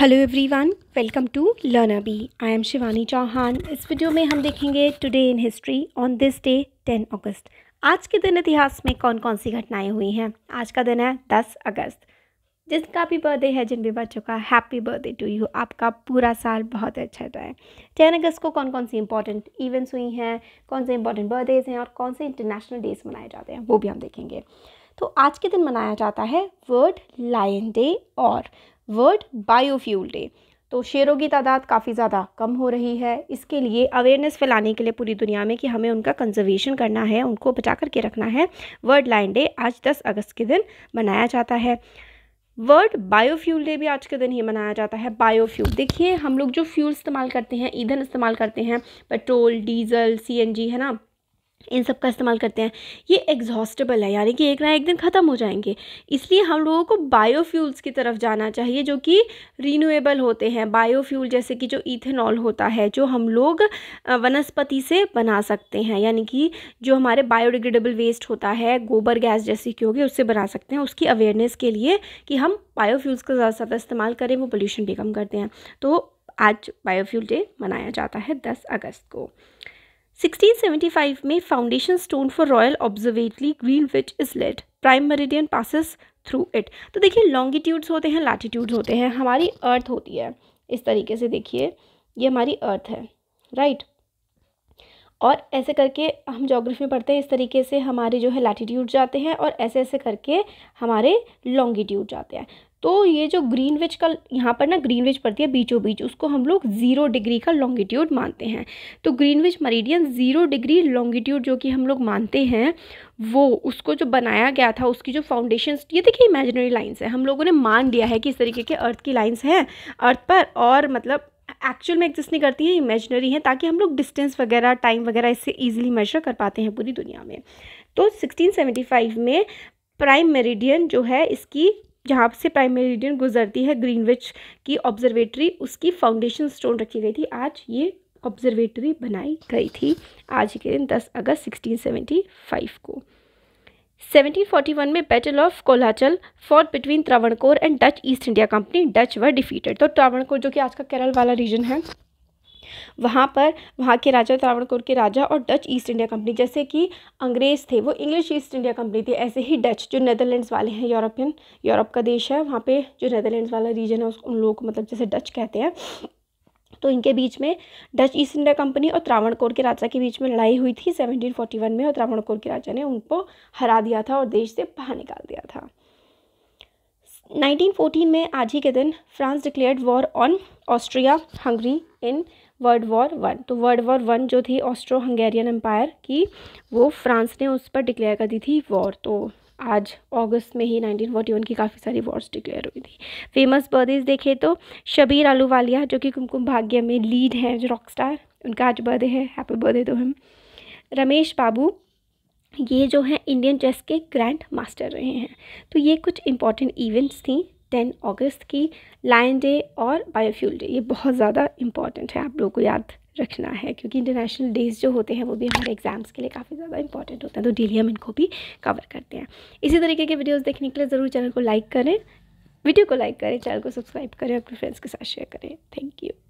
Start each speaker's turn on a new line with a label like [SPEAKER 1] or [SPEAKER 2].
[SPEAKER 1] hello everyone welcome to learner B I am Shivani Chauhan इस video में हम देखेंगे today in history on this day 10 अगस्त आज के दिन इतिहास में कौन कौन सी घटनाएं हुई हैं आज का दिन है 10 अगस्त जिसका भी बर्थडे है जिन भी बच्चों का हैप्पी बर्थडे टू यू आपका पूरा साल बहुत अच्छा जाए टेन अगस्त को कौन कौन सी इंपॉर्टेंट इवेंट्स हुई हैं कौन से इंपॉर्टेंट बर्थडेज हैं और कौन से इंटरनेशनल डेज मनाए जाते हैं वो भी हम देखेंगे तो आज के दिन मनाया जाता है वर्ल्ड लायन डे और वर्ल्ड बायोफ्यूल डे तो शेयरों की तादाद काफ़ी ज़्यादा कम हो रही है इसके लिए अवेयरनेस फैलाने के लिए पूरी दुनिया में कि हमें उनका कंजर्वेशन करना है उनको बचा करके रखना है वर्ल्ड लाइन डे आज 10 अगस्त के दिन मनाया जाता है वर्ल्ड बायोफ्यूल डे भी आज के दिन ही मनाया जाता है बायोफ्यूल देखिए हम लोग जो फ्यूल इस्तेमाल करते हैं ईंधन इस्तेमाल करते हैं पेट्रोल डीजल सी है ना इन सब का इस्तेमाल करते हैं ये एग्जॉस्टेबल है यानी कि एक ना एक दिन ख़त्म हो जाएंगे इसलिए हम लोगों को बायोफ्यूल्स की तरफ जाना चाहिए जो कि रीनुएबल होते हैं बायोफ्यूल जैसे कि जो इथेनॉल होता है जो हम लोग वनस्पति से बना सकते हैं यानी कि जो हमारे बायोडिग्रेडेबल वेस्ट होता है गोबर गैस जैसी की होगी उससे बना सकते हैं उसकी अवेयरनेस के लिए कि हम बायोफ्यूल्स का ज़्यादा से ज़्यादा इस्तेमाल करें वो पोल्यूशन भी कम करते हैं तो आज बायोफ्यूल डे मनाया जाता है दस अगस्त को 1675 में foundation stone for royal observatory which is laid prime meridian passes through it तो देखिए लॉन्गिट्यूड्स होते हैं लैटिट्यूड्स होते हैं हमारी अर्थ होती है इस तरीके से देखिए ये हमारी अर्थ है राइट और ऐसे करके हम जोग्राफी में पढ़ते हैं इस तरीके से हमारे जो है लैटिट्यूड जाते हैं और ऐसे ऐसे करके हमारे लॉन्गिट्यूड जाते हैं तो ये जो ग्रीन का यहाँ पर ना ग्रीन पड़ती है बीचों बीच उसको हम लोग ज़ीरो डिग्री का लॉन्गिट्यूड मानते हैं तो green meridian zero degree longitude जो कि हम लोग मानते हैं वो उसको जो बनाया गया था उसकी जो फाउंडेशन ये देखिए इमेजिनरी लाइन्स है हम लोगों ने मान लिया है कि इस तरीके के अर्थ की लाइन्स हैं अर्थ पर और मतलब एक्चुअल में एग्जिस्ट नहीं करती हैं इमेजनरी हैं ताकि हम लोग डिस्टेंस वगैरह टाइम वगैरह इससे ईजिली मेजर कर पाते हैं पूरी दुनिया में तो सिक्सटीन में प्राइम मेरिडियन जो है इसकी जहाँ से प्राइम मेरिडियन गुजरती है ग्रीनविच की ऑब्जर्वेटरी उसकी फाउंडेशन स्टोन रखी गई थी आज ये ऑब्जर्वेटरी बनाई गई थी आज के दिन 10 अगस्त 1675 को 1741 में battle of Colachel fought between Travancore and Dutch East India Company Dutch were defeated तो त्रावणकोर जो कि आज का केरल वाला रीजन है वहाँ पर वहाँ के राजा त्रावणकोर के राजा और डच ईस्ट इंडिया कंपनी जैसे कि अंग्रेज़ थे वो इंग्लिश ईस्ट इंडिया कंपनी थी ऐसे ही डच जो नदरलैंड्स वाले हैं यूरोपियन यूरोप का देश है वहाँ पर जो नदरलैंड्स वाला रीजन है उस उन लोगों को मतलब जैसे डच कहते हैं तो इनके बीच में डच ईस्ट इंडिया कंपनी और त्रावणकोर के राजा के बीच में लड़ाई हुई थी 1741 में और त्रावणकोर के राजा ने उनको हरा दिया था और देश से बाहर निकाल दिया था 1914 में आज ही के दिन France declared war on Austria Hungary in World War one तो वर्ल्ड वॉर वन जो थी ऑस्ट्रो हंगेरियन एम्पायर की वो फ्रांस ने उस पर डिक्लेयर कर दी थी वॉर तो आज अगस्त में ही 1941 की काफ़ी सारी वॉर्स डिक्लेयर हुई थी फेमस बर्थडेज देखें तो शबीर आलूवालिया जो कि कुमकुम भाग्य में लीड हैं जो रॉक स्टार उनका आज बर्थडे है हैप्पी बर्थडे तो हम रमेश बाबू ये जो हैं इंडियन चेस के ग्रैंड मास्टर रहे हैं तो ये कुछ इंपॉर्टेंट इवेंट्स थी टेन अगस्त की लाइन डे और बायोफ्यूल डे ये बहुत ज़्यादा इंपॉर्टेंट है आप लोगों को याद रखना है क्योंकि इंटरनेशनल डेज़ जो होते हैं वो भी हमारे एग्ज़ाम्स के लिए काफ़ी ज़्यादा इंपॉर्टेंट होते हैं तो डेली हम इनको भी कवर करते हैं इसी तरीके के वीडियोज़ देखने के लिए ज़रूर चैनल को लाइक करें वीडियो को लाइक करें चैनल को सब्सक्राइब करें अपने फ्रेंड्स के साथ शेयर करें थैंक यू